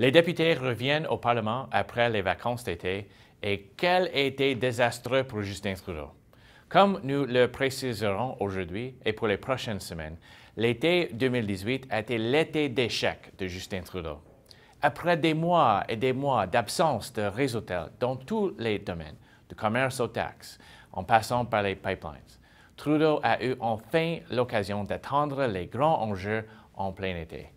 Les députés reviennent au Parlement après les vacances d'été et quel été désastreux pour Justin Trudeau. Comme nous le préciserons aujourd'hui et pour les prochaines semaines, l'été 2018 a été l'été d'échec de Justin Trudeau. Après des mois et des mois d'absence de résultats dans tous les domaines, du commerce aux taxes, en passant par les pipelines, Trudeau a eu enfin l'occasion d'attendre les grands enjeux en plein été.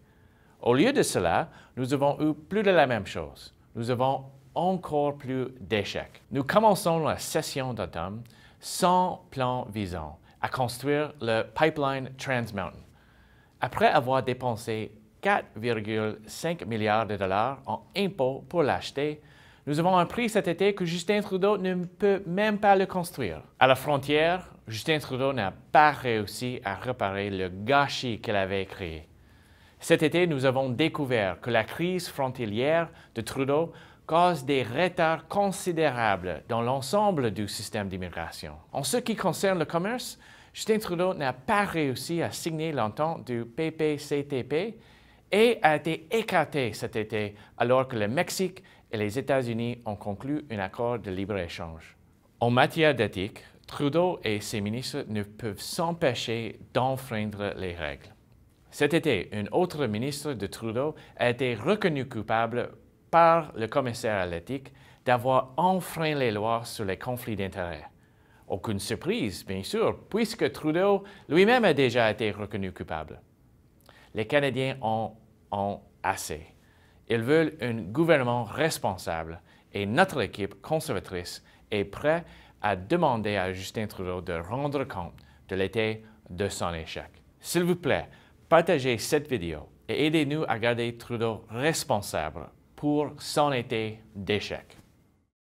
Au lieu de cela, nous avons eu plus de la même chose. Nous avons encore plus d'échecs. Nous commençons la session d'automne sans plan visant à construire le pipeline Trans Mountain. Après avoir dépensé 4,5 milliards de dollars en impôts pour l'acheter, nous avons appris cet été que Justin Trudeau ne peut même pas le construire. À la frontière, Justin Trudeau n'a pas réussi à réparer le gâchis qu'il avait créé. Cet été, nous avons découvert que la crise frontalière de Trudeau cause des retards considérables dans l'ensemble du système d'immigration. En ce qui concerne le commerce, Justin Trudeau n'a pas réussi à signer l'entente du PPCTP et a été écarté cet été alors que le Mexique et les États-Unis ont conclu un accord de libre-échange. En matière d'éthique, Trudeau et ses ministres ne peuvent s'empêcher d'enfreindre les règles. Cet été, une autre ministre de Trudeau a été reconnue coupable par le commissaire à l'éthique d'avoir enfreint les lois sur les conflits d'intérêts. Aucune surprise, bien sûr, puisque Trudeau lui-même a déjà été reconnu coupable. Les Canadiens en ont assez. Ils veulent un gouvernement responsable et notre équipe conservatrice est prête à demander à Justin Trudeau de rendre compte de l'été de son échec. S'il vous plaît, Partagez cette vidéo et aidez-nous à garder Trudeau responsable pour son été d'échec.